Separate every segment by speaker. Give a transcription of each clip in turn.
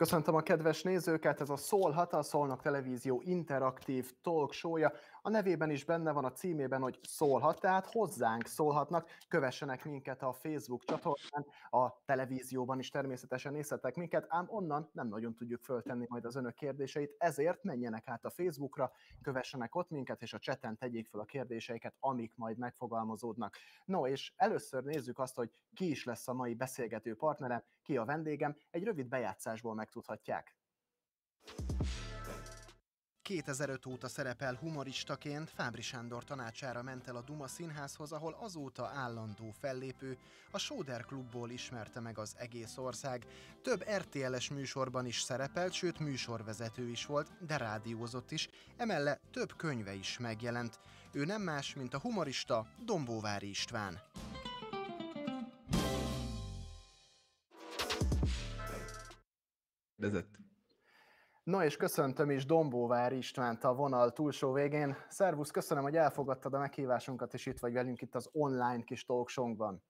Speaker 1: Köszöntöm a kedves nézőket, ez a Szólhat, a Szolnok Televízió interaktív talk show-ja. A nevében is benne van a címében, hogy szólhat, tehát hozzánk szólhatnak, kövessenek minket a Facebook csatornán, a televízióban is természetesen nézhetek minket, ám onnan nem nagyon tudjuk föltenni majd az önök kérdéseit, ezért menjenek át a Facebookra, kövessenek ott minket, és a cseten tegyék fel a kérdéseiket, amik majd megfogalmazódnak. No, és először nézzük azt, hogy ki is lesz a mai beszélgető partnerem, ki a vendégem, egy rövid bejátszásból megtudhatják. 2005 óta szerepel humoristaként, Fábri Sándor tanácsára ment el a Duma Színházhoz, ahol azóta állandó fellépő, a Sóder Klubból ismerte meg az egész ország. Több RTL-es er műsorban is szerepelt, sőt műsorvezető is volt, de rádiózott is, emelle több könyve is megjelent. Ő nem más, mint a humorista Dombóvári István. kérdezett? No és köszöntöm is Dombóvár Istvánt a vonal túlsó végén. Szervusz, köszönöm, hogy elfogadtad a meghívásunkat, és itt vagy velünk itt az online kis talkshonkban.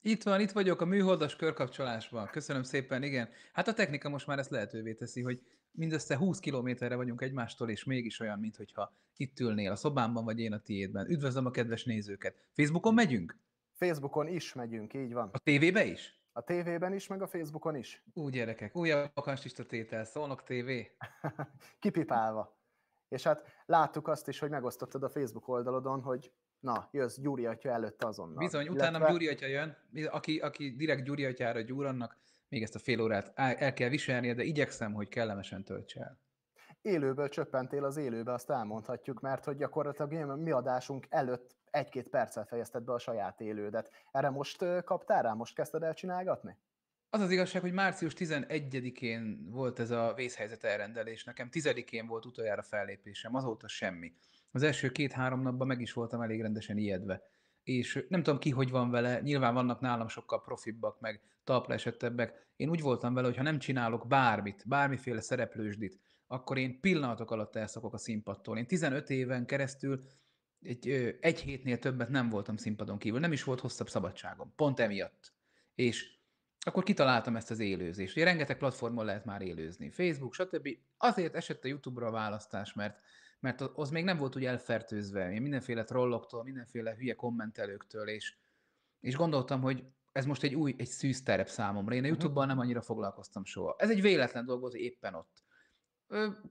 Speaker 2: Itt van, itt vagyok a műholdas körkapcsolásban. Köszönöm szépen, igen. Hát a technika most már ezt lehetővé teszi, hogy mindössze 20 kilométerre vagyunk egymástól, és mégis olyan, mintha itt ülnél a szobámban, vagy én a tiédben. Üdvözlöm a kedves nézőket. Facebookon megyünk?
Speaker 1: Facebookon is megyünk, így van. A
Speaker 2: tévébe is?
Speaker 1: A tévében is, meg a Facebookon is?
Speaker 2: Úgy gyerekek,
Speaker 1: újabb bakancslista tétel, szólnak TV. Kipipálva. És hát láttuk azt is, hogy megosztottad a Facebook oldalodon, hogy na, jössz Gyuri atya előtt azonnal. Bizony, Illetve... utána Gyuri
Speaker 2: atya jön, aki, aki direkt Gyuri atyára gyúrannak, még ezt a fél órát el kell viselnie, de igyekszem, hogy kellemesen töltse el.
Speaker 1: Élőből csöppentél az élőbe, azt elmondhatjuk, mert hogy gyakorlatilag mi adásunk előtt egy-két perccel fejezted be a saját élődet. Erre most kaptál rá? Most kezdted el
Speaker 2: csinálgatni? Az az igazság, hogy március 11-én volt ez a vészhelyzet elrendelés, nekem 10-én volt utoljára fellépésem, azóta semmi. Az első két-három napban meg is voltam elég rendesen ijedve. És nem tudom ki, hogy van vele, nyilván vannak nálam sokkal profibbak, meg talpra esettebbek. Én úgy voltam vele, hogy ha nem csinálok bármit, bármiféle szereplősdit, akkor én pillanatok alatt elszakok a színpadtól. Én 15 éven keresztül egy, egy hétnél többet nem voltam színpadon kívül, nem is volt hosszabb szabadságom, pont emiatt. És akkor kitaláltam ezt az élőzést. Ugye rengeteg platformon lehet már élőzni, Facebook, stb. Azért esett a YouTube-ra a választás, mert, mert az még nem volt úgy elfertőzve, én mindenféle trolloktól, mindenféle hülye kommentelőktől, és, és gondoltam, hogy ez most egy új, egy szűz terep számomra. Én a mhm. YouTube-ban nem annyira foglalkoztam soha. Ez egy véletlen dolog volt, hogy éppen ott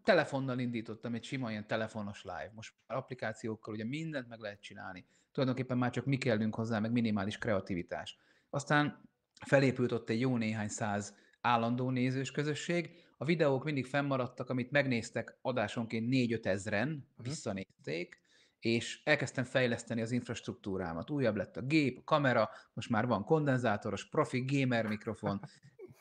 Speaker 2: telefonnal indítottam egy sima ilyen telefonos live. Most már applikációkkal ugye mindent meg lehet csinálni. Tulajdonképpen már csak mi kellünk hozzá, meg minimális kreativitás. Aztán felépült ott egy jó néhány száz állandó nézős közösség. A videók mindig fennmaradtak, amit megnéztek adásonként 4-5 ezren, mhm. visszanézték, és elkezdtem fejleszteni az infrastruktúrámat. Újabb lett a gép, a kamera, most már van kondenzátoros, profi gamer mikrofon,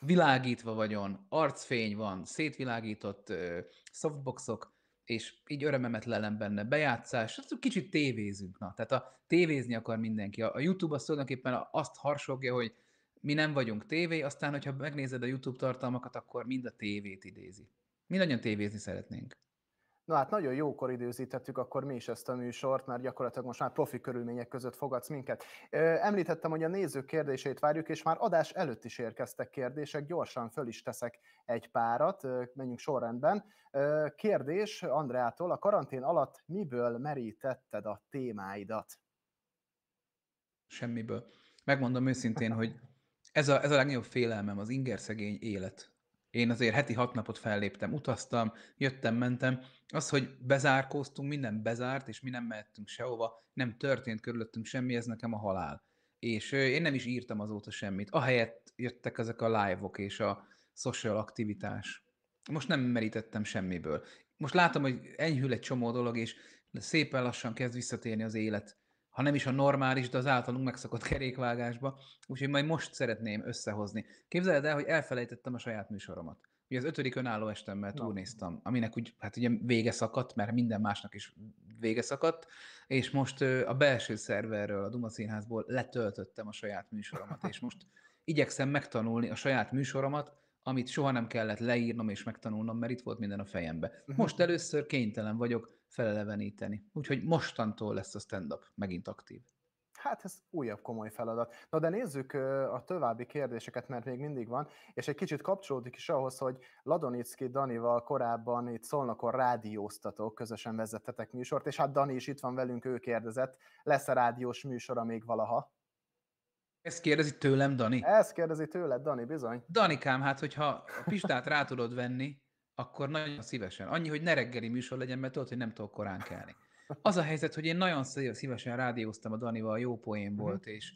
Speaker 2: világítva vagyon, arcfény van, szétvilágított ö, softboxok, és így örömemet lelem benne, bejátszás, azt hát kicsit tévézünk, na, tehát a tévézni akar mindenki. A, YouTube az tulajdonképpen azt harsogja, hogy mi nem vagyunk tévé, aztán, hogyha megnézed a YouTube tartalmakat, akkor mind a tévét idézi. Mindannyian tévézni szeretnénk.
Speaker 1: Na hát nagyon jókor időzítettük akkor mi is ezt a műsort, mert gyakorlatilag most már profi körülmények között fogadsz minket. Említettem, hogy a nézők kérdését várjuk, és már adás előtt is érkeztek kérdések, gyorsan föl is teszek egy párat, menjünk sorrendben. Kérdés Andreától, a karantén alatt miből merítetted a témáidat?
Speaker 2: Semmiből. Megmondom őszintén, hogy ez a, ez a legnagyobb félelmem, az ingerszegény élet. Én azért heti hat napot felléptem, utaztam, jöttem, mentem. Az, hogy bezárkóztunk, minden bezárt, és mi nem mehettünk sehova, nem történt körülöttünk semmi, ez nekem a halál. És én nem is írtam azóta semmit. Ahelyett jöttek ezek a live-ok és a social aktivitás. Most nem merítettem semmiből. Most látom, hogy enyhül egy csomó dolog, és szépen lassan kezd visszatérni az élet ha nem is a normális, de az általunk megszokott kerékvágásba, úgyhogy majd most szeretném összehozni. Képzeld el, hogy elfelejtettem a saját műsoromat. Ugye az ötödik önálló estemmel túlnéztem, aminek úgy, hát ugye vége szakadt, mert minden másnak is vége szakadt, és most a belső szerverről, a Duma Színházból letöltöttem a saját műsoromat, és most igyekszem megtanulni a saját műsoromat, amit soha nem kellett leírnom és megtanulnom, mert itt volt minden a fejembe. Mhm. Most először kénytelen vagyok feleleveníteni. Úgyhogy mostantól lesz a stand-up megint aktív.
Speaker 1: Hát ez újabb komoly feladat. Na de nézzük a további kérdéseket, mert még mindig van, és egy kicsit kapcsolódik is ahhoz, hogy Ladonicki Danival korábban itt Szolnokon rádióztatok, közösen vezettetek műsort, és hát Dani is itt van velünk, ő kérdezett, lesz-e rádiós műsora még valaha?
Speaker 2: Ezt kérdezi tőlem, Dani? Ezt kérdezi tőled, Dani, bizony. Danikám, hát hogyha a pistát rá tudod venni, akkor nagyon szívesen. Annyi, hogy ne reggeli műsor legyen, mert tudod, hogy nem tudok korán kelni. Az a helyzet, hogy én nagyon szívesen rádióztam a Danival, jó poén mhm. volt, mm-hmm. és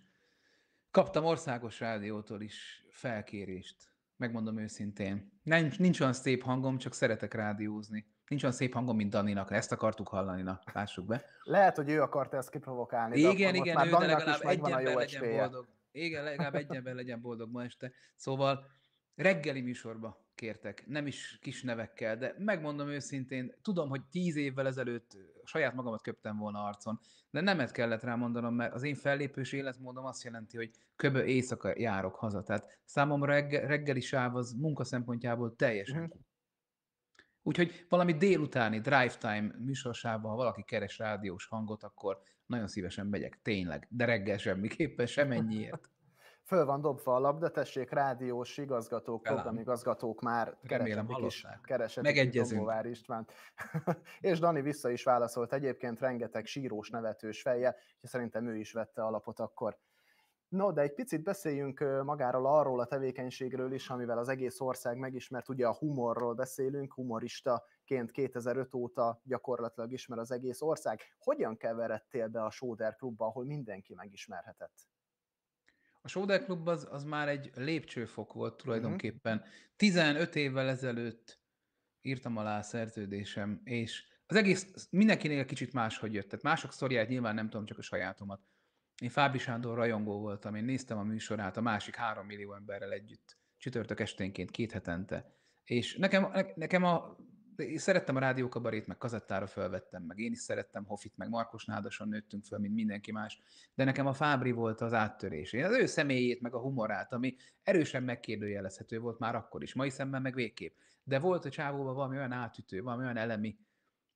Speaker 2: kaptam országos rádiótól is felkérést, megmondom őszintén. Nincs, nincs olyan szép hangom, csak szeretek rádiózni. Nincs olyan szép hangom, mint Daninak, ezt akartuk hallani, na, lássuk be.
Speaker 1: Lehet, hogy ő akarta ezt kiprovokálni. Igen, igen, ő, de legalább egy ember legyen boldog.
Speaker 2: Igen, legalább egy ember legyen boldog ma este. Szóval reggeli műsorba kértek, nem is kis nevekkel, de megmondom őszintén, tudom, hogy tíz évvel ezelőtt saját magamat köptem volna arcon, de nemet kellett rámondanom, mert az én fellépős életmódom azt jelenti, hogy köbö éjszaka járok haza. Tehát számomra reggel, reggeli sáv az munka szempontjából teljesen. Uh-huh. Úgyhogy valami délutáni drive time műsorsában, ha valaki keres rádiós hangot, akkor nagyon szívesen megyek, tényleg, de reggel semmiképpen, semennyiért
Speaker 1: föl van dobva a labda, tessék, rádiós igazgatók, programigazgatók már Remélem, is, keresetik Megegyezünk. Dombóvár Istvánt. és Dani vissza is válaszolt egyébként rengeteg sírós nevetős feje, és szerintem ő is vette alapot akkor. No, de egy picit beszéljünk magáról arról a tevékenységről is, amivel az egész ország megismert, ugye a humorról beszélünk, humoristaként 2005 óta gyakorlatilag ismer az egész ország. Hogyan keveredtél be a Sóder Klubba, ahol mindenki megismerhetett?
Speaker 2: A Soder Club az, az már egy lépcsőfok volt tulajdonképpen. Uh-huh. Mhm. 15 évvel ezelőtt írtam alá a szerződésem, és az egész mindenkinél kicsit máshogy jött. Tehát mások sztoriát nyilván nem tudom, csak a sajátomat. Én Fábi Sándor rajongó voltam, én néztem a műsorát a másik három millió emberrel együtt, csütörtök esténként, két hetente. És nekem, nekem a én szerettem a rádiókabarét, meg kazettára felvettem, meg én is szerettem Hofit, meg Markos Nádason nőttünk föl, mint mindenki más, de nekem a Fábri volt az áttörés. Én az ő személyét, meg a humorát, ami erősen megkérdőjelezhető volt már akkor is, mai szemmel meg végképp. De volt a csávóban valami olyan átütő, valami olyan elemi,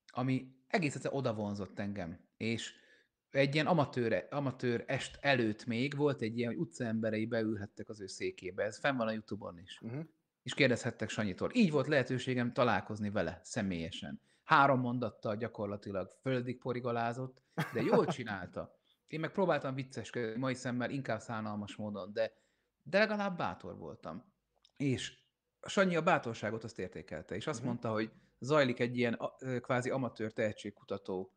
Speaker 2: ami egész egyszer oda vonzott engem. És egy ilyen amatőr, amatőr est előtt még volt egy ilyen, hogy utcaemberei beülhettek az ő székébe. Ez fenn van a Youtube-on is. Uh-huh és kérdezhettek Sanyitól. Így volt lehetőségem találkozni vele személyesen. Három mondattal gyakorlatilag földig porigalázott, de jól csinálta. Én meg próbáltam vicceskedni mai szemmel, inkább szánalmas módon, de, de legalább bátor voltam. És Sanyi a bátorságot azt értékelte, és azt uh-huh. mondta, hogy zajlik egy ilyen kvázi amatőr tehetségkutató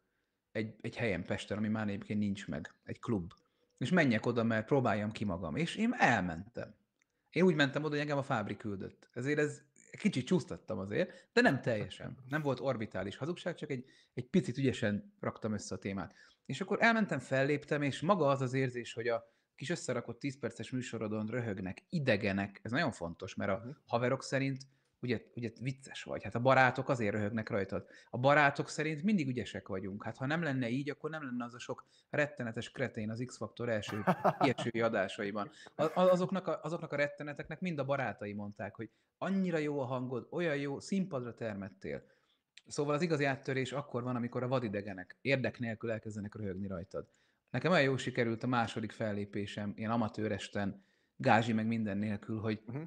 Speaker 2: egy, egy helyen Pesten, ami már egyébként nincs meg, egy klub. És menjek oda, mert próbáljam ki magam. És én elmentem. Én úgy mentem oda, hogy engem a Fábri küldött. Ezért ez kicsit csúsztattam azért, de nem teljesen. Nem volt orbitális hazugság, csak egy, egy picit ügyesen raktam össze a témát. És akkor elmentem, felléptem, és maga az az érzés, hogy a kis összerakott 10 perces műsorodon röhögnek, idegenek, ez nagyon fontos, mert a mhm. haverok szerint ugye, ugye vicces vagy, hát a barátok azért röhögnek rajtad. A barátok szerint mindig ügyesek vagyunk. Hát ha nem lenne így, akkor nem lenne az a sok rettenetes kretén az X-faktor első kiesői adásaiban. Azoknak a, azoknak a retteneteknek mind a barátai mondták, hogy annyira jó a hangod, olyan jó, színpadra termettél. Szóval az igazi áttörés akkor van, amikor a vadidegenek érdek nélkül elkezdenek röhögni rajtad. Nekem olyan jó sikerült a második fellépésem, ilyen amatőresten, gázsi meg minden nélkül, hogy uh-huh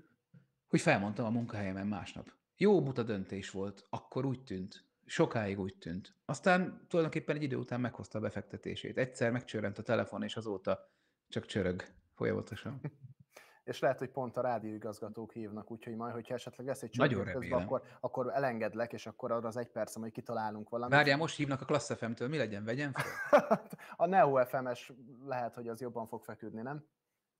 Speaker 2: hogy felmondtam a munkahelyemen másnap. Jó buta döntés volt, akkor úgy tűnt, sokáig úgy tűnt. Aztán tulajdonképpen egy idő után meghozta a befektetését. Egyszer megcsörönt a telefon, és azóta csak csörög folyamatosan.
Speaker 1: és lehet, hogy pont a rádióigazgatók hívnak, úgyhogy majd, hogyha esetleg lesz egy közben, akkor, akkor elengedlek, és akkor arra az egy perc, hogy kitalálunk valamit. Várjál,
Speaker 2: most hívnak a Klassz FM-től, mi legyen, vegyen fel?
Speaker 1: a Neo FM-es lehet,
Speaker 2: hogy az jobban fog feküdni, nem?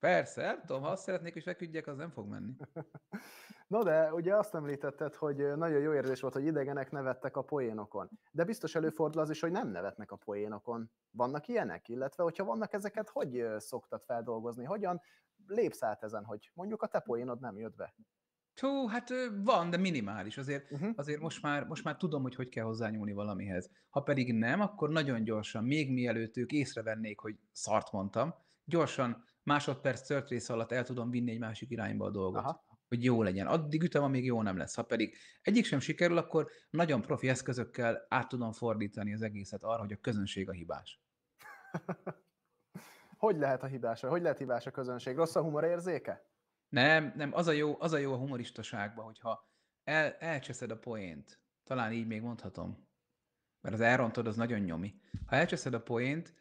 Speaker 2: Persze, nem tudom, ha azt szeretnék, hogy feküdjek, az nem fog menni.
Speaker 1: No de, ugye azt említetted, hogy nagyon jó érzés volt, hogy idegenek nevettek a poénokon. De biztos előfordul az is, hogy nem nevetnek a poénokon. Vannak ilyenek? Illetve, hogyha vannak ezeket, hogy szoktad feldolgozni? Hogyan lépsz át ezen, hogy mondjuk a te poénod nem jött be?
Speaker 2: Hú, hát van, de minimális. Azért, uh-huh. azért most, már, most már tudom, hogy hogy kell hozzányúlni valamihez. Ha pedig nem, akkor nagyon gyorsan, még mielőtt ők észrevennék, hogy szart mondtam, gyorsan másodperc tört rész alatt el tudom vinni egy másik irányba a dolgot. Aha hogy jó legyen. Addig ütem, amíg jó nem lesz. Ha pedig egyik sem sikerül, akkor nagyon profi eszközökkel át tudom fordítani az egészet arra, hogy a közönség a hibás.
Speaker 1: hogy lehet a hibás? Hogy lehet hibás a közönség? Rossz a humor érzéke?
Speaker 2: Nem, nem, az a jó, az a, jó a humoristaságban, hogyha el, elcseszed a poént, talán így még mondhatom, mert az elrontod, az nagyon nyomi. Ha elcseszed a poént,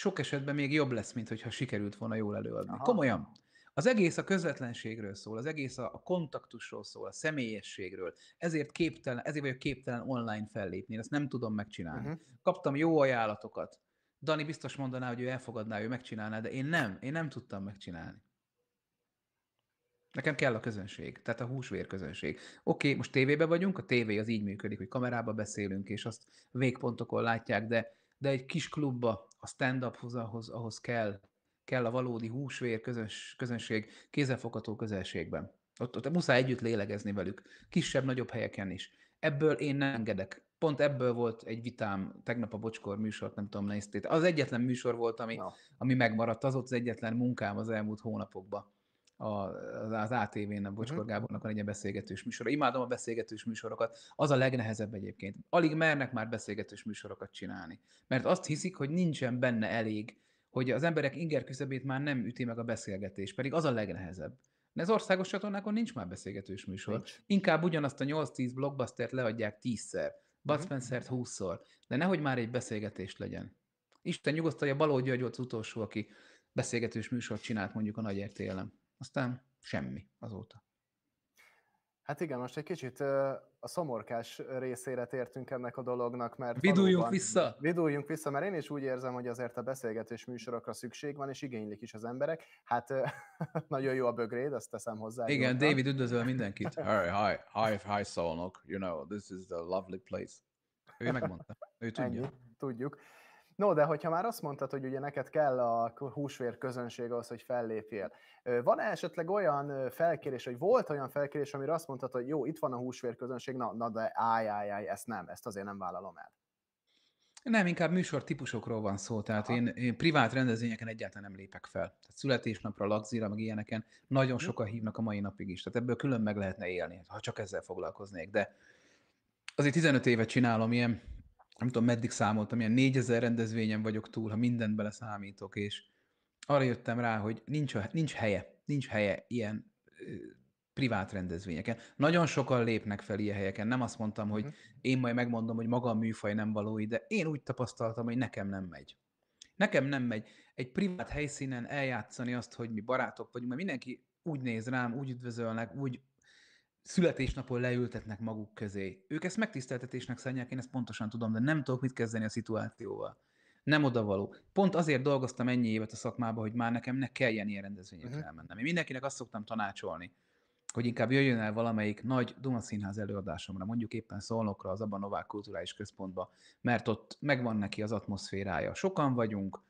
Speaker 2: sok esetben még jobb lesz, mint hogyha sikerült volna jól előadni. Aha. Komolyan. Az egész a közvetlenségről szól, az egész a, kontaktusról szól, a személyességről. Ezért képtelen, ezért vagyok képtelen online fellépni, ezt nem tudom megcsinálni. Uh-huh. Kaptam jó ajánlatokat. Dani biztos mondaná, hogy ő elfogadná, ő megcsinálná, de én nem, én nem tudtam megcsinálni. Nekem kell a közönség, tehát a húsvér közönség. Oké, okay, most tévébe vagyunk, a tévé az így működik, hogy kamerába beszélünk, és azt végpontokon látják, de de egy kis klubba a stand-uphoz, ahhoz, ahhoz kell, kell a valódi húsvér közös, közönség kézefogható közelségben. Ott, ott muszáj együtt lélegezni velük, kisebb-nagyobb helyeken is. Ebből én nem engedek. Pont ebből volt egy vitám tegnap a Bocskor műsort, nem tudom, néztét. Az egyetlen műsor volt, ami, ami megmaradt, az ott az egyetlen munkám az elmúlt hónapokban az ATV-n, a Bocskor mhm. Gábornak van egy beszélgetős műsor. Imádom a beszélgetős műsorokat. Az a legnehezebb egyébként. Alig mernek már beszélgetős műsorokat csinálni. Mert azt hiszik, hogy nincsen benne elég, hogy az emberek inger küszöbét már nem üti meg a beszélgetés, pedig az a legnehezebb. De az országos csatornákon nincs már beszélgetős műsor. Nincs. Inkább ugyanazt a 8-10 blockbustert leadják 10-szer, Bud mhm. Spencer-t 20-szor, de nehogy már egy beszélgetés legyen. Isten nyugosztalja Baló György volt az utolsó, aki beszélgetős műsort csinált mondjuk a nagy értélem aztán semmi azóta.
Speaker 1: Hát igen, most egy kicsit a szomorkás részére tértünk ennek a dolognak, mert... Viduljunk vissza! Viduljunk vissza, mert én is úgy érzem, hogy azért a beszélgetés műsorokra szükség van, és igénylik is az emberek. Hát nagyon jó a bögréd, azt teszem hozzá. Igen, jóknak. David
Speaker 2: üdvözöl mindenkit. Hi, hi, hi, hi, szolnok. You know, this is the lovely place. Ő megmondta. Ő tudja. Ennyi,
Speaker 1: tudjuk. No, de hogyha már azt mondtad, hogy ugye neked kell a húsvér közönség ahhoz, hogy fellépjél, van -e esetleg olyan felkérés, hogy volt olyan felkérés, amire azt mondtad, hogy jó, itt van a húsvér közönség, na, na de állj, állj, állj, ezt nem, ezt azért nem vállalom el.
Speaker 2: Nem, inkább műsor típusokról van szó, tehát én, én privát rendezvényeken egyáltalán nem lépek fel. Tehát születésnapra, lagzira, meg ilyeneken nagyon mhm. sokan hívnak a mai napig is, tehát ebből külön meg lehetne élni, ha csak ezzel foglalkoznék, de azért 15 éve csinálom ilyen nem tudom, meddig számoltam, ilyen 4000 rendezvényen vagyok túl, ha mindent beleszámítok, és arra jöttem rá, hogy nincs, nincs helye, nincs helye ilyen ö, privát rendezvényeken. Nagyon sokan lépnek fel ilyen helyeken. Nem azt mondtam, hogy mhm. én majd megmondom, hogy maga a műfaj nem való ide. Én úgy tapasztaltam, hogy nekem nem megy. Nekem nem megy egy privát helyszínen eljátszani azt, hogy mi barátok vagyunk, mert mindenki úgy néz rám, úgy üdvözölnek, úgy születésnapon leültetnek maguk közé. Ők ezt megtiszteltetésnek szánják, én ezt pontosan tudom, de nem tudok mit kezdeni a szituációval. Nem odavaló. Pont azért dolgoztam ennyi évet a szakmába, hogy már nekem ne kelljen ilyen rendezvényekre uh-huh. elmennem. Én mindenkinek azt szoktam tanácsolni, hogy inkább jöjjön el valamelyik nagy Duma Színház előadásomra, mondjuk éppen Szolnokra, az abban Novák Kulturális Központba, mert ott megvan neki az atmoszférája. Sokan vagyunk,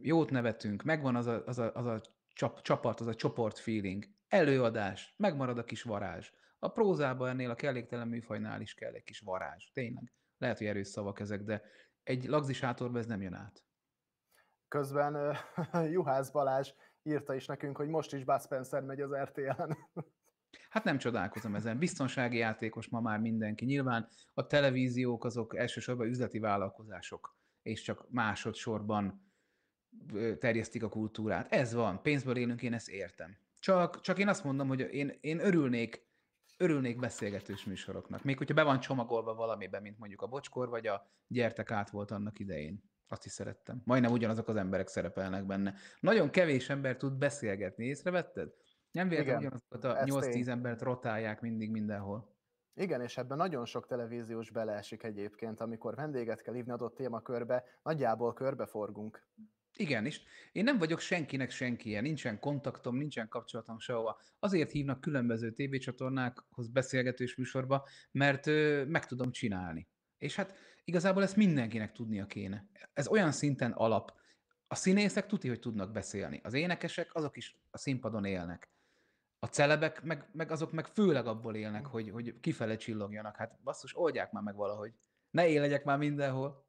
Speaker 2: jót nevetünk, megvan az a, az a, az a csap, csapat, az a csoport feeling, előadás, megmarad a kis varázs. A prózában ennél a kelléktelen műfajnál is kell egy kis varázs. Tényleg. Lehet, hogy erős szavak ezek, de egy lagzi sátorba ez nem jön át.
Speaker 1: Közben Juhász Balázs írta is nekünk, hogy most is Bud Spencer megy az RTL-en.
Speaker 2: Hát nem csodálkozom ezen. Biztonsági játékos ma már mindenki. Nyilván a televíziók azok elsősorban üzleti vállalkozások, és csak másodszorban terjesztik a kultúrát. Ez van, pénzből élünk, én ezt értem. Csak, csak én azt mondom, hogy én, én örülnék örülnék beszélgetős műsoroknak. Még hogyha be van csomagolva valamibe, mint mondjuk a bocskor, vagy a gyertek át volt annak idején. Azt is szerettem. Majdnem ugyanazok az emberek szerepelnek benne. Nagyon kevés ember tud beszélgetni, észrevetted? Nem véletlenül ugyanazokat a 8-10 én... embert rotálják mindig mindenhol.
Speaker 1: Igen, és ebben nagyon sok televíziós beleesik egyébként, amikor vendéget kell hívni adott témakörbe, nagyjából körbeforgunk.
Speaker 2: Igen, és én nem vagyok senkinek senkije, nincsen kontaktom, nincsen kapcsolatom sehova. Azért hívnak különböző tévécsatornákhoz beszélgetős műsorba, mert ö, meg tudom csinálni. És hát igazából ezt mindenkinek tudnia kéne. Ez olyan szinten alap. A színészek tudja, hogy tudnak beszélni. Az énekesek, azok is a színpadon élnek. A celebek, meg, meg azok meg főleg abból élnek, hogy, hogy kifele csillogjanak. Hát basszus, oldják már meg valahogy. Ne élegyek már mindenhol.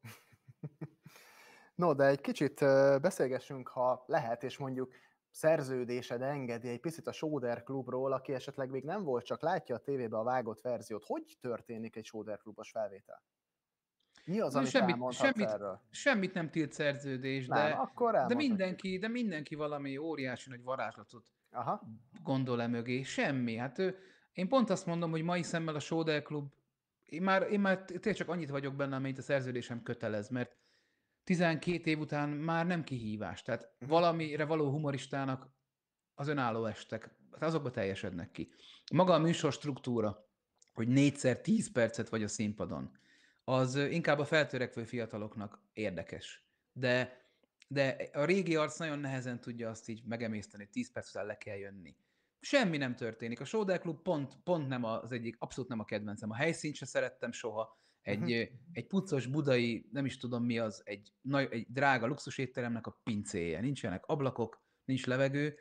Speaker 1: No, de egy kicsit beszélgessünk, ha lehet, és mondjuk szerződésed engedi egy picit a Soder klubról, aki esetleg még nem volt, csak látja a tévébe a vágott verziót. Hogy történik egy Soder klubos felvétel?
Speaker 2: Mi az, amit semmit, semmit, erről? Semmit nem tilt szerződés, nem, de, akkor de, mindenki, de mindenki valami óriási nagy varázslatot Aha. gondol -e mögé. Semmi. Hát ő, én pont azt mondom, hogy mai szemmel a Soder klub, én már, én már tényleg csak annyit vagyok benne, amit a szerződésem kötelez, mert 12 év után már nem kihívás. Tehát valamire való humoristának az önálló estek, hát azokba teljesednek ki. Maga a műsor struktúra, hogy négyszer 10 percet vagy a színpadon, az inkább a feltörekvő fiataloknak érdekes. De, de a régi arc nagyon nehezen tudja azt így megemészteni, 10 perc után le kell jönni. Semmi nem történik. A Showdown Club pont, pont nem az egyik, abszolút nem a kedvencem. A helyszínt se szerettem soha. Egy, uh-huh. egy puccos budai, nem is tudom mi az, egy, nagy, egy drága étteremnek a pincéje. Nincsenek ablakok, nincs levegő.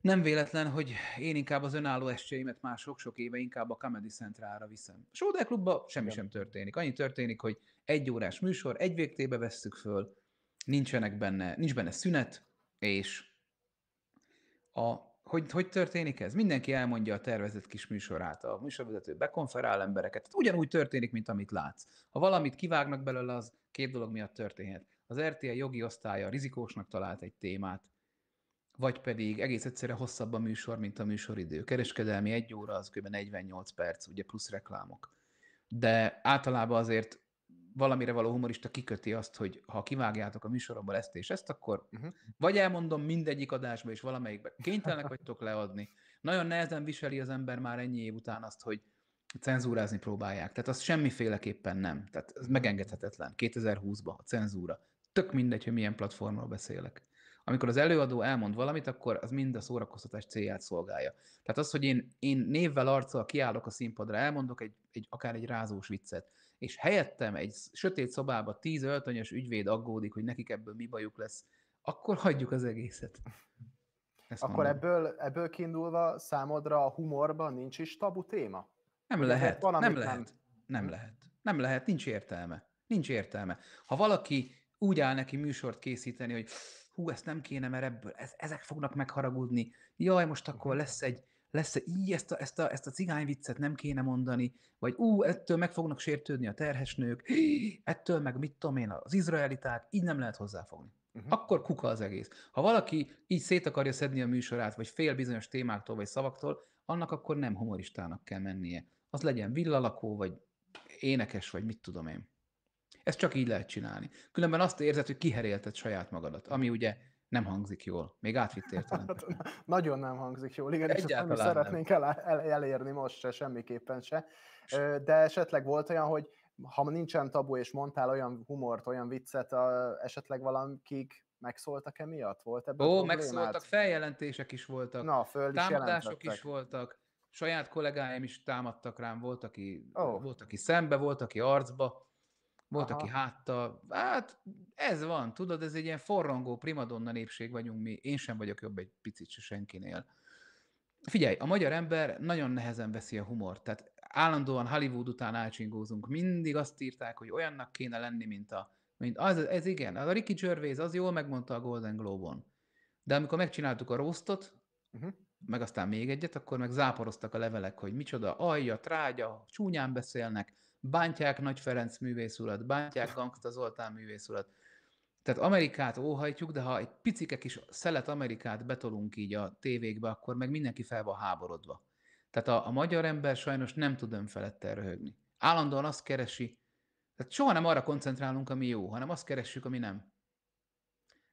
Speaker 2: Nem véletlen, hogy én inkább az önálló estjeimet már sok-sok éve inkább a Comedy Centrálra viszem. A Sóder Klubban semmi Igen. sem történik. Annyi történik, hogy egy órás műsor, egy végtébe vesszük föl, nincsenek benne, nincs benne szünet, és a hogy, hogy történik ez? Mindenki elmondja a tervezett kis műsorát, a műsorvezető bekonferál embereket, tehát ugyanúgy történik, mint amit látsz. Ha valamit kivágnak belőle, az két dolog miatt történhet. Az RTL jogi osztálya rizikósnak talált egy témát, vagy pedig egész egyszerre hosszabb a műsor, mint a műsoridő. Kereskedelmi egy óra, az kb. 48 perc, ugye plusz reklámok. De általában azért valamire való humorista kiköti azt, hogy ha kivágjátok a műsoromból ezt és ezt, akkor uh-huh. vagy elmondom mindegyik adásba, és valamelyikben, kénytelenek vagytok leadni. Nagyon nehezen viseli az ember már ennyi év után azt, hogy cenzúrázni próbálják. Tehát az semmiféleképpen nem. Tehát ez megengedhetetlen. 2020-ban a cenzúra. Tök mindegy, hogy milyen platformról beszélek. Amikor az előadó elmond valamit, akkor az mind a szórakoztatás célját szolgálja. Tehát az, hogy én, én névvel, arccal kiállok a színpadra, elmondok egy, egy akár egy rázós viccet, és helyettem egy sötét szobába tíz öltönyös ügyvéd aggódik, hogy nekik ebből mi bajuk lesz, akkor hagyjuk az egészet. Ezt akkor
Speaker 1: ebből, ebből kiindulva számodra a humorban nincs is tabu téma?
Speaker 2: Nem lehet, van, nem lehet, nem... nem hm? lehet, nem lehet, nincs értelme, nincs értelme. Ha valaki úgy áll neki műsort készíteni, hogy hú, ezt nem kéne, mert ebből ez, ezek fognak megharagudni, jaj, most akkor mhm. lesz egy lesz-e így, ezt a, ezt a, ezt a cigány viccet nem kéne mondani, vagy ú, ettől meg fognak sértődni a terhesnők, ettől meg mit tudom én, az izraeliták, így nem lehet hozzáfogni. Uh-huh. Akkor kuka az egész. Ha valaki így szét akarja szedni a műsorát, vagy fél bizonyos témáktól, vagy szavaktól, annak akkor nem humoristának kell mennie. Az legyen villalakó, vagy énekes, vagy mit tudom én. Ezt csak így lehet csinálni. Különben azt érzed, hogy kiherélted saját magadat, ami ugye nem hangzik jól. Még átvitt értelemben.
Speaker 1: Hát, nagyon nem hangzik jól, igen, Egyáltalán és ezt nem is szeretnénk nem. El, elérni most se, semmiképpen se. De esetleg volt olyan, hogy ha nincsen tabu, és mondtál olyan humort, olyan viccet, a, esetleg valamikig megszóltak emiatt? Volt ebben Ó, megszóltak,
Speaker 2: feljelentések is voltak, Na, föl is támadások is voltak, saját kollégáim is támadtak rám, volt, aki, oh. volt, aki szembe, volt, aki arcba, volt, Aha. aki háttal, hát ez van, tudod, ez egy ilyen forrongó, primadonna népség vagyunk mi, én sem vagyok jobb egy picit se senkinél. Figyelj, a magyar ember nagyon nehezen veszi a humort, tehát állandóan Hollywood után álcsingózunk, mindig azt írták, hogy olyannak kéne lenni, mint a, mint az, ez igen, az a Ricky Gervais, az jól megmondta a Golden Globe-on, de amikor megcsináltuk a rostot, uh-huh. Mhm. meg aztán még egyet, akkor meg záporoztak a levelek, hogy micsoda alja, trágya, csúnyán beszélnek, bántják Nagy Ferenc művész urat, bántják Gangsta Zoltán művész urat. Tehát Amerikát óhajtjuk, de ha egy picike kis szelet Amerikát betolunk így a tévékbe, akkor meg mindenki fel van háborodva. Tehát a, a magyar ember sajnos nem tud önfelettel röhögni. Állandóan azt keresi, tehát soha nem arra koncentrálunk, ami jó, hanem azt keressük, ami nem.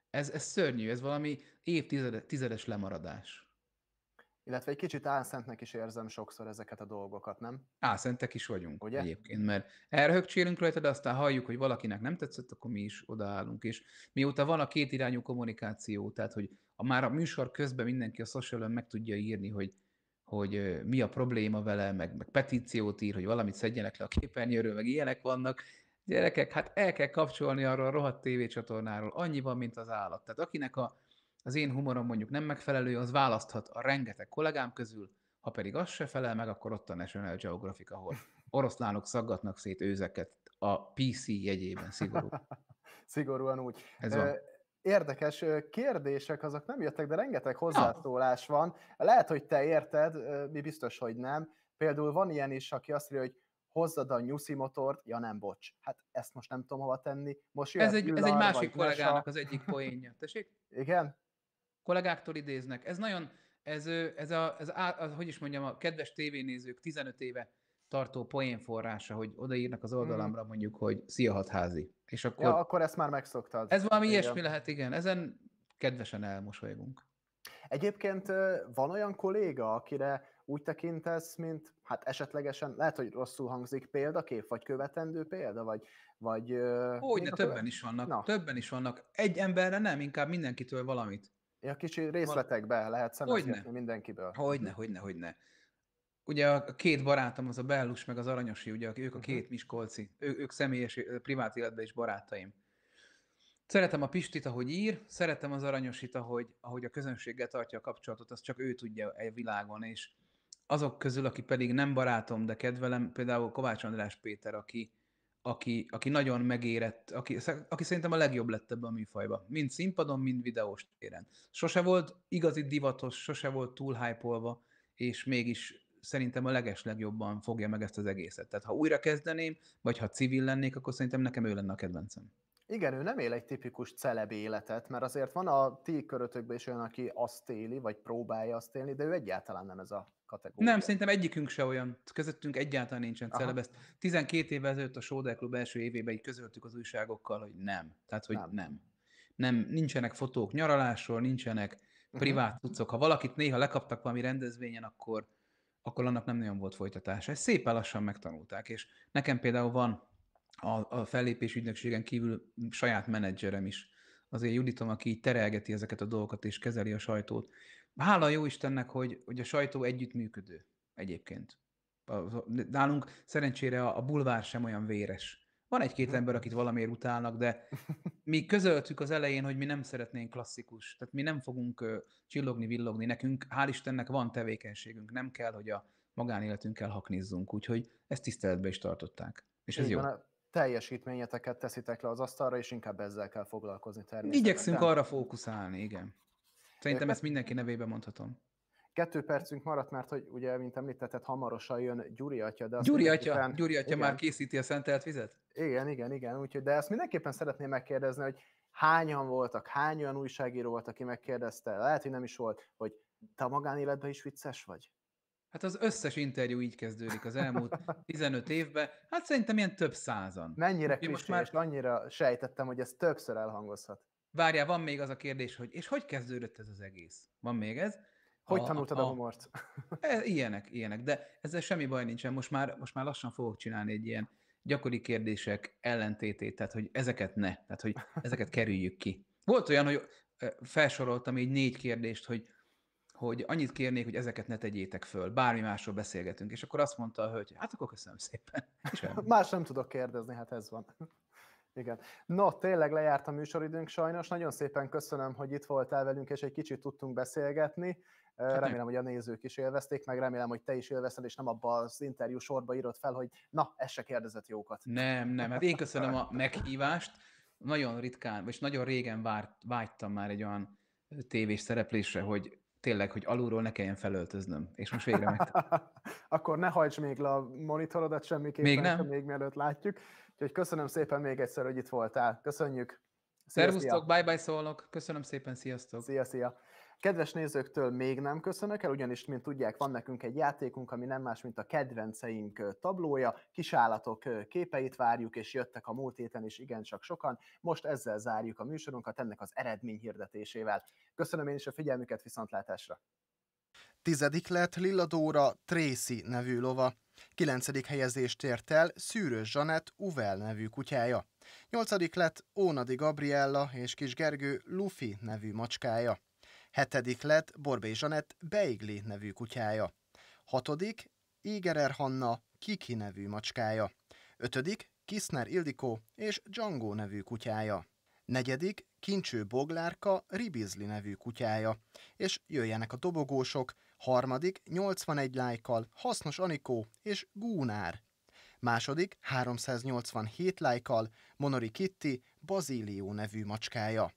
Speaker 2: Ez, ez szörnyű, ez valami évtizedes lemaradás.
Speaker 1: Illetve egy kicsit álszentnek is érzem sokszor ezeket a dolgokat, nem?
Speaker 2: Álszentek is vagyunk Ugye? egyébként, mert elröhögcsélünk rajta, de aztán halljuk, hogy valakinek nem tetszett, akkor mi is odaállunk. És mióta van a két irányú kommunikáció, tehát hogy a, már a műsor közben mindenki a social meg tudja írni, hogy hogy mi a probléma vele, meg, meg petíciót ír, hogy valamit szedjenek le a képernyőről, meg ilyenek vannak. Gyerekek, hát el kell kapcsolni arra a rohadt tévécsatornáról. Annyi van, mint az állat. Tehát akinek a, az én humorom mondjuk nem megfelelő, az választhat a rengeteg kollégám közül, ha pedig az se felel meg, akkor ott a National Geographic, ahol oroszlánok szaggatnak szét őzeket a PC jegyében szigorú.
Speaker 1: Szigorúan úgy. Ez van. Érdekes kérdések, azok nem jöttek, de rengeteg hozzászólás van. Lehet, hogy te érted, mi biztos, hogy nem. Például van ilyen is, aki azt írja, hogy hozzad a nyuszi motort, ja nem, bocs. Hát ezt most nem tudom hova tenni. Most ez egy, ez egy másik kollégának
Speaker 2: a... az egyik poénja. Tessék? Igen? kollégáktól idéznek. Ez nagyon, ez, ez, a, ez a, az hogy is mondjam, a kedves tévénézők 15 éve tartó poénforrása, hogy odaírnak az oldalamra mhm. mondjuk, hogy szia hatházi. És akkor, ja, akkor ezt már megszoktad. Ez valami igen. ilyesmi lehet, igen. Ezen kedvesen elmosolygunk.
Speaker 1: Egyébként van olyan kolléga, akire úgy tekintesz, mint hát esetlegesen, lehet, hogy rosszul hangzik példakép, vagy követendő példa,
Speaker 2: vagy... vagy Ó, ne többen követ... is vannak, Na. többen is vannak. Egy emberre nem, inkább mindenkitől valamit.
Speaker 1: Ja, kicsi részletekbe
Speaker 2: Val... lehet szemezgetni mindenkiből. Hogyne, mhm. hogyne, hogyne. Ugye a két barátom, az a Bellus meg az Aranyosi, ugye ők a mhm. két Miskolci, ő, ők személyes, privát életben is barátaim. Szeretem a Pistit, ahogy ír, szeretem az Aranyosit, ahogy, ahogy a közönséggel tartja a kapcsolatot, az csak ő tudja a e világon, és azok közül, aki pedig nem barátom, de kedvelem, például Kovács András Péter, aki, aki, aki nagyon megérett, aki, aki szerintem a legjobb lett ebbe a műfajba. Mind színpadon, mind videós téren. Sose volt igazi divatos, sose volt túl hype és mégis szerintem a leges legjobban fogja meg ezt az egészet. Tehát ha újra kezdeném, vagy ha civil lennék, akkor szerintem nekem ő lenne a kedvencem.
Speaker 1: Igen, ő nem él egy tipikus celeb életet, mert azért van a ti körötökben is olyan, aki azt éli, vagy próbálja azt élni, de ő egyáltalán nem ez a kategória.
Speaker 2: Nem, szerintem egyikünk se olyan. Közöttünk egyáltalán nincsen celeb. Ezt 12 évvel ezelőtt a Soda Club első évében így közöltük az újságokkal, hogy nem. Tehát, hogy nem. nem. nem nincsenek fotók nyaralásról, nincsenek mhm. privát cuccok. Ha valakit néha lekaptak valami rendezvényen, akkor, akkor annak nem nagyon volt folytatása. Ezt szépen lassan megtanulták, és nekem például van a, a fellépés ügynökségen kívül saját menedzserem is. Azért Juditom, aki így terelgeti ezeket a dolgokat és kezeli a sajtót. Hála jó Istennek, hogy, hogy a sajtó együttműködő egyébként. Nálunk szerencsére a, a bulvár sem olyan véres. Van egy-két ember, akit valamiért utálnak, de mi közöltük az elején, hogy mi nem szeretnénk klasszikus, tehát mi nem fogunk csillogni, villogni. Nekünk, hál' Istennek van tevékenységünk, nem kell, hogy a magánéletünkkel haknizzunk, úgyhogy ezt tiszteletbe is tartották. És ez Én jó. Van,
Speaker 1: teljesítményeteket teszitek le az asztalra, és inkább ezzel kell foglalkozni természetesen. Igyekszünk
Speaker 2: arra fókuszálni, igen. Szerintem Én ezt mindenki nevében mondhatom.
Speaker 1: Kettő percünk maradt, mert hogy ugye, mint említetted, hamarosan jön Gyuri atya. De Gyuri atya, Gyuri atya igen, már
Speaker 2: készíti a szentelt vizet?
Speaker 1: Igen, igen, igen. Úgyhogy, de ezt mindenképpen szeretném megkérdezni, hogy hányan voltak, hány olyan újságíró volt, aki megkérdezte, lehet, hogy nem is volt, hogy te a magánéletben is vicces vagy?
Speaker 2: Hát az összes interjú így kezdődik az elmúlt 15 évben. Hát szerintem ilyen több százan. Mennyire Most már...
Speaker 1: annyira sejtettem, hogy ez többször elhangozhat.
Speaker 2: Várjál, van még az a kérdés, hogy és hogy kezdődött ez az egész? Van még ez? Hogy a, tanultad a, a humort? E, ilyenek, ilyenek, de ezzel semmi baj nincsen. Most már, most már lassan fogok csinálni egy ilyen gyakori kérdések ellentétét, tehát hogy ezeket ne, tehát hogy ezeket kerüljük ki. Volt olyan, hogy felsoroltam így négy kérdést, hogy hogy annyit kérnék, hogy ezeket ne tegyétek föl, bármi másról beszélgetünk. És akkor azt mondta a hölgy, hát akkor köszönöm szépen. Semmi.
Speaker 1: Más nem tudok kérdezni, hát ez van. Igen. No, tényleg lejárt a műsoridőnk sajnos. Nagyon szépen köszönöm, hogy itt voltál velünk, és egy kicsit tudtunk beszélgetni. Hát remélem, hogy a nézők is élvezték, meg remélem, hogy te is élvezted és nem abba az interjú sorba írod fel, hogy na, ez se kérdezett jókat.
Speaker 2: Nem, nem, hát én köszönöm a meghívást. Nagyon ritkán, és nagyon régen várt, vágytam már egy olyan tévés szereplésre, hogy tényleg, hogy alulról ne kelljen felöltöznöm, és most végre meg.
Speaker 1: Akkor ne hajts még le a monitorodat semmiképpen, még, nem? még mielőtt látjuk. Úgyhogy köszönöm szépen még egyszer, hogy itt voltál. Köszönjük.
Speaker 2: Szervusztok, bye-bye szólok. Köszönöm szépen,
Speaker 1: sziasztok. Szia, szia. Kedves nézőktől még nem köszönök el, ugyanis, mint tudják, van nekünk egy játékunk, ami nem más, mint a kedvenceink tablója. Kisállatok képeit várjuk, és jöttek a múlt héten is igencsak sokan. Most ezzel zárjuk a műsorunkat, ennek az eredmény hirdetésével. Köszönöm én is a figyelmüket, viszontlátásra! Tizedik lett Lilladóra Tracy nevű lova. Kilencedik helyezést ért el Szűrös Zsanett Uvel nevű kutyája. Nyolcadik lett Ónadi Gabriella és kis Gergő Lufi nevű macskája. Hetedik lett Borbé Zsanett Beigli nevű kutyája. Hatodik Igerer Hanna Kiki nevű macskája. Ötödik Kisner Ildikó és Django nevű kutyája. Negyedik Kincső Boglárka Ribizli nevű kutyája. És jöjjenek a dobogósok, harmadik 81 lájkkal Hasznos Anikó és Gúnár. Második 387 lájkkal Monori Kitti Bazílió nevű macskája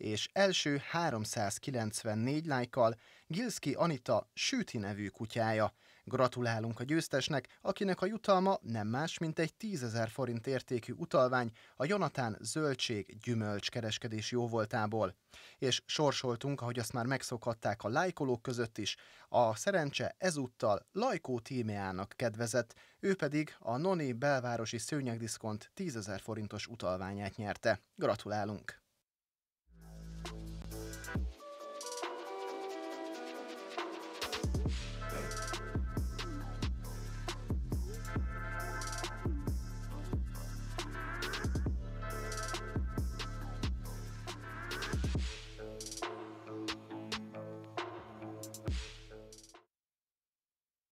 Speaker 1: és első 394 lájkkal Gilski Anita Süti nevű kutyája. Gratulálunk a győztesnek, akinek a jutalma nem más, mint egy 10.000 forint értékű utalvány a Jonatán zöldség gyümölcs kereskedés jóvoltából. És sorsoltunk, ahogy azt már megszokhatták a lájkolók között is, a szerencse ezúttal Lajkó Tímeának kedvezett, ő pedig a Noni belvárosi szőnyegdiszkont 10.000 forintos utalványát nyerte. Gratulálunk! Thank you.